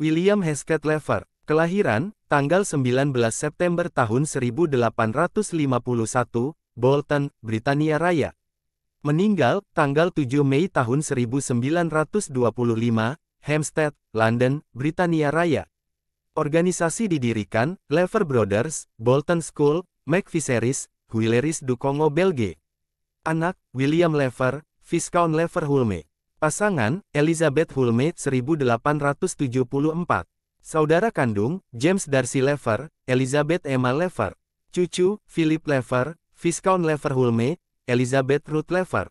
William Hesketh Lever, kelahiran, tanggal 19 September tahun 1851, Bolton, Britania Raya. Meninggal, tanggal 7 Mei tahun 1925, Hampstead, London, Britania Raya. Organisasi didirikan, Lever Brothers, Bolton School, McFiseris, Huileris du Congo Belge. Anak, William Lever, Viscount Hulme. Pasangan, Elizabeth Hulme 1874. Saudara kandung, James Darcy Lever, Elizabeth Emma Lever. Cucu, Philip Lever, Viscount Lever Hulme, Elizabeth Ruth Lever.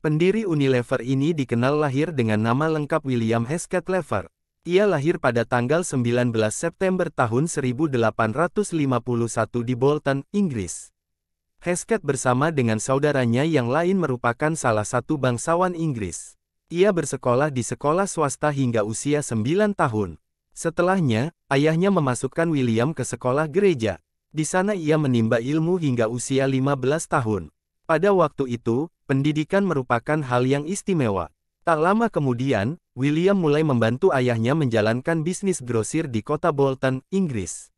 Pendiri Unilever ini dikenal lahir dengan nama lengkap William Hesketh Lever. Ia lahir pada tanggal 19 September tahun 1851 di Bolton, Inggris. Hesketh bersama dengan saudaranya yang lain merupakan salah satu bangsawan Inggris. Ia bersekolah di sekolah swasta hingga usia 9 tahun. Setelahnya, ayahnya memasukkan William ke sekolah gereja. Di sana ia menimba ilmu hingga usia 15 tahun. Pada waktu itu, pendidikan merupakan hal yang istimewa. Tak lama kemudian, William mulai membantu ayahnya menjalankan bisnis grosir di kota Bolton, Inggris.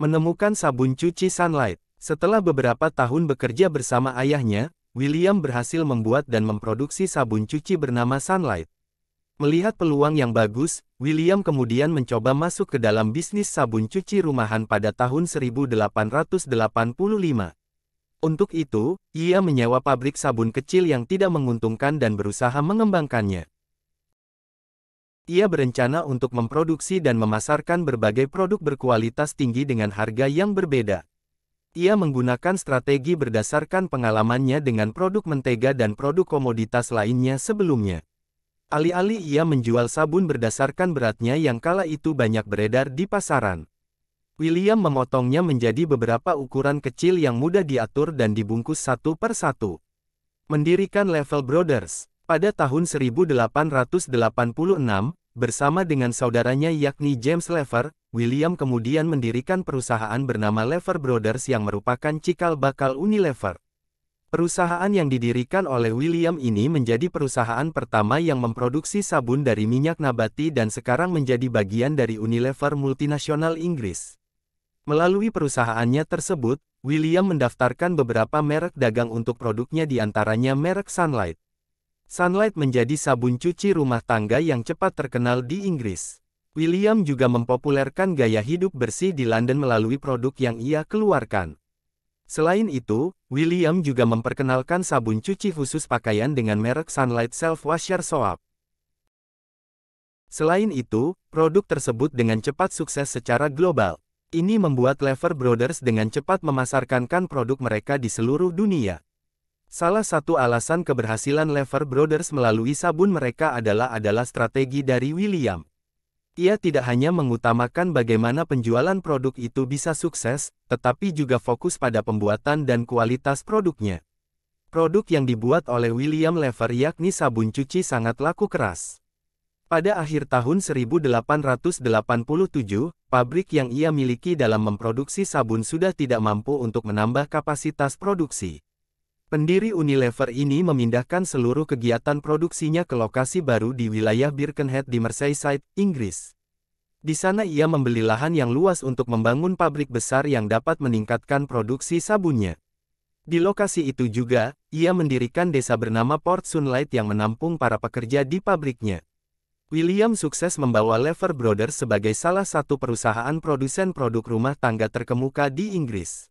Menemukan sabun cuci Sunlight, setelah beberapa tahun bekerja bersama ayahnya, William berhasil membuat dan memproduksi sabun cuci bernama Sunlight. Melihat peluang yang bagus, William kemudian mencoba masuk ke dalam bisnis sabun cuci rumahan pada tahun 1885. Untuk itu, ia menyewa pabrik sabun kecil yang tidak menguntungkan dan berusaha mengembangkannya. Ia berencana untuk memproduksi dan memasarkan berbagai produk berkualitas tinggi dengan harga yang berbeda. Ia menggunakan strategi berdasarkan pengalamannya dengan produk mentega dan produk komoditas lainnya sebelumnya. Alih-alih ia menjual sabun berdasarkan beratnya yang kala itu banyak beredar di pasaran. William memotongnya menjadi beberapa ukuran kecil yang mudah diatur dan dibungkus satu per satu. Mendirikan Level Brothers pada tahun 1886, Bersama dengan saudaranya yakni James Lever, William kemudian mendirikan perusahaan bernama Lever Brothers yang merupakan cikal bakal Unilever. Perusahaan yang didirikan oleh William ini menjadi perusahaan pertama yang memproduksi sabun dari minyak nabati dan sekarang menjadi bagian dari Unilever multinasional Inggris. Melalui perusahaannya tersebut, William mendaftarkan beberapa merek dagang untuk produknya di antaranya merek Sunlight. Sunlight menjadi sabun cuci rumah tangga yang cepat terkenal di Inggris. William juga mempopulerkan gaya hidup bersih di London melalui produk yang ia keluarkan. Selain itu, William juga memperkenalkan sabun cuci khusus pakaian dengan merek Sunlight Self Washer Soap. Selain itu, produk tersebut dengan cepat sukses secara global. Ini membuat Lever Brothers dengan cepat memasarkan produk mereka di seluruh dunia. Salah satu alasan keberhasilan Lever Brothers melalui sabun mereka adalah adalah strategi dari William. Ia tidak hanya mengutamakan bagaimana penjualan produk itu bisa sukses, tetapi juga fokus pada pembuatan dan kualitas produknya. Produk yang dibuat oleh William Lever yakni sabun cuci sangat laku keras. Pada akhir tahun 1887, pabrik yang ia miliki dalam memproduksi sabun sudah tidak mampu untuk menambah kapasitas produksi. Pendiri Unilever ini memindahkan seluruh kegiatan produksinya ke lokasi baru di wilayah Birkenhead di Merseyside, Inggris. Di sana ia membeli lahan yang luas untuk membangun pabrik besar yang dapat meningkatkan produksi sabunnya. Di lokasi itu juga, ia mendirikan desa bernama Port Sunlight yang menampung para pekerja di pabriknya. William sukses membawa Lever Brothers sebagai salah satu perusahaan produsen produk rumah tangga terkemuka di Inggris.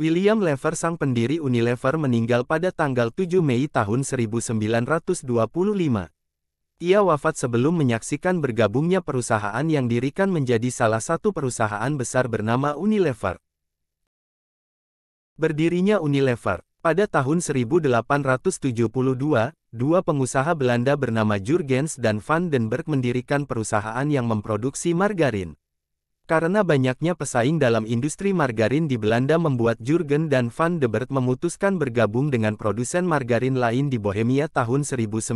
William Lever sang pendiri Unilever meninggal pada tanggal 7 Mei tahun 1925. Ia wafat sebelum menyaksikan bergabungnya perusahaan yang dirikan menjadi salah satu perusahaan besar bernama Unilever. Berdirinya Unilever, pada tahun 1872, dua pengusaha Belanda bernama Jurgens dan Van den Berg mendirikan perusahaan yang memproduksi margarin. Karena banyaknya pesaing dalam industri margarin di Belanda membuat Jurgen dan Van de Bert memutuskan bergabung dengan produsen margarin lain di Bohemia tahun 1920.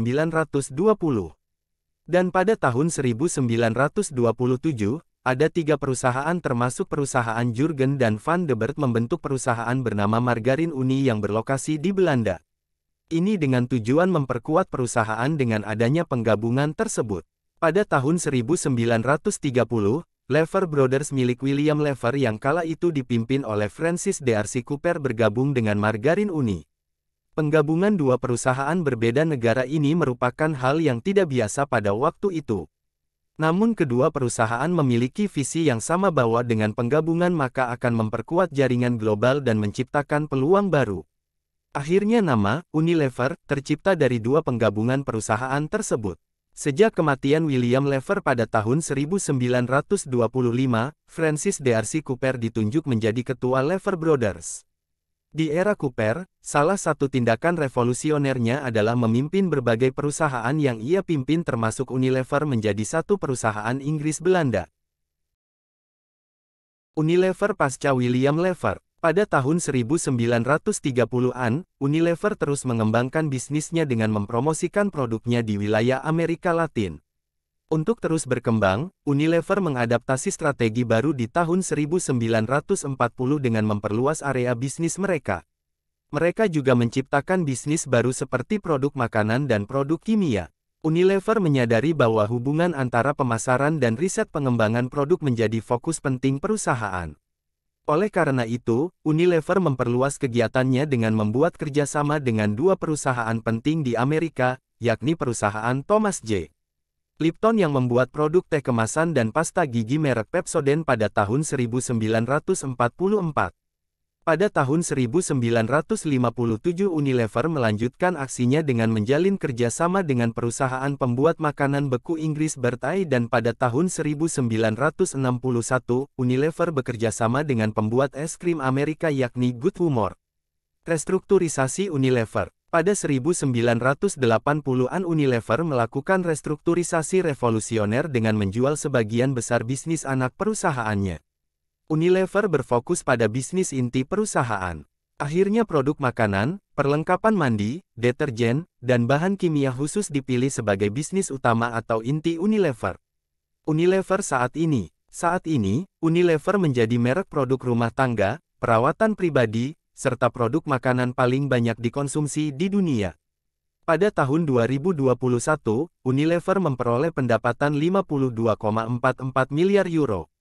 Dan pada tahun 1927, ada tiga perusahaan termasuk perusahaan Jurgen dan Van de Bert membentuk perusahaan bernama Margarin Uni yang berlokasi di Belanda. Ini dengan tujuan memperkuat perusahaan dengan adanya penggabungan tersebut. Pada tahun 1930, Lever Brothers milik William Lever yang kala itu dipimpin oleh Francis Darcy Cooper bergabung dengan Margarin Uni. Penggabungan dua perusahaan berbeda negara ini merupakan hal yang tidak biasa pada waktu itu. Namun kedua perusahaan memiliki visi yang sama bahwa dengan penggabungan maka akan memperkuat jaringan global dan menciptakan peluang baru. Akhirnya nama, Unilever, tercipta dari dua penggabungan perusahaan tersebut. Sejak kematian William Lever pada tahun 1925, Francis D'Arcy Cooper ditunjuk menjadi ketua Lever Brothers. Di era Cooper, salah satu tindakan revolusionernya adalah memimpin berbagai perusahaan yang ia pimpin termasuk Unilever menjadi satu perusahaan Inggris Belanda. Unilever pasca William Lever pada tahun 1930-an, Unilever terus mengembangkan bisnisnya dengan mempromosikan produknya di wilayah Amerika Latin. Untuk terus berkembang, Unilever mengadaptasi strategi baru di tahun 1940 dengan memperluas area bisnis mereka. Mereka juga menciptakan bisnis baru seperti produk makanan dan produk kimia. Unilever menyadari bahwa hubungan antara pemasaran dan riset pengembangan produk menjadi fokus penting perusahaan. Oleh karena itu, Unilever memperluas kegiatannya dengan membuat kerjasama dengan dua perusahaan penting di Amerika, yakni perusahaan Thomas J. Lipton yang membuat produk teh kemasan dan pasta gigi merek Pepsodent pada tahun 1944. Pada tahun 1957 Unilever melanjutkan aksinya dengan menjalin kerjasama dengan perusahaan pembuat makanan beku Inggris Bertai dan pada tahun 1961 Unilever bekerjasama dengan pembuat es krim Amerika yakni Good Humor. Restrukturisasi Unilever pada 1980-an Unilever melakukan restrukturisasi revolusioner dengan menjual sebagian besar bisnis anak perusahaannya. Unilever berfokus pada bisnis inti perusahaan. Akhirnya produk makanan, perlengkapan mandi, deterjen, dan bahan kimia khusus dipilih sebagai bisnis utama atau inti Unilever. Unilever saat ini, saat ini, Unilever menjadi merek produk rumah tangga, perawatan pribadi, serta produk makanan paling banyak dikonsumsi di dunia. Pada tahun 2021, Unilever memperoleh pendapatan 52,44 miliar euro.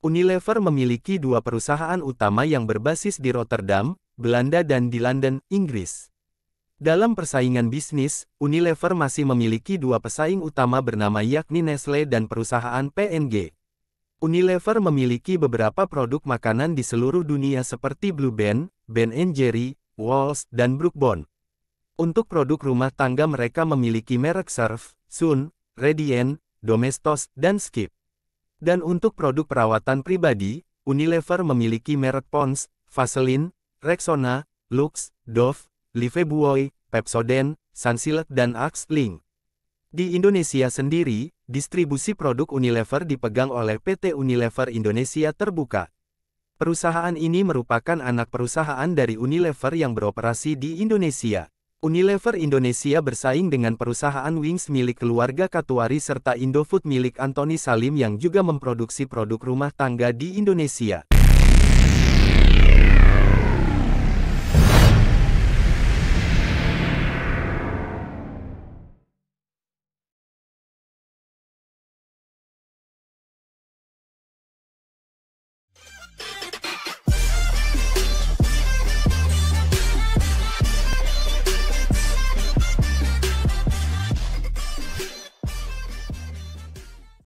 Unilever memiliki dua perusahaan utama yang berbasis di Rotterdam, Belanda dan di London, Inggris. Dalam persaingan bisnis, Unilever masih memiliki dua pesaing utama bernama yakni Nestle dan perusahaan PNG. Unilever memiliki beberapa produk makanan di seluruh dunia seperti Blue Band, Ben Jerry, Walls, dan Brookbond. Untuk produk rumah tangga mereka memiliki merek Surf, Sun, Radiant, Domestos, dan Skip. Dan untuk produk perawatan pribadi, Unilever memiliki merek Pons, Vaseline, Rexona, Lux, Dove, Livebuoy, Pepsodent, Sunsilk dan Axe Link. Di Indonesia sendiri, distribusi produk Unilever dipegang oleh PT Unilever Indonesia Terbuka. Perusahaan ini merupakan anak perusahaan dari Unilever yang beroperasi di Indonesia. Unilever Indonesia bersaing dengan perusahaan Wings milik keluarga Katuari serta Indofood milik Antoni Salim yang juga memproduksi produk rumah tangga di Indonesia.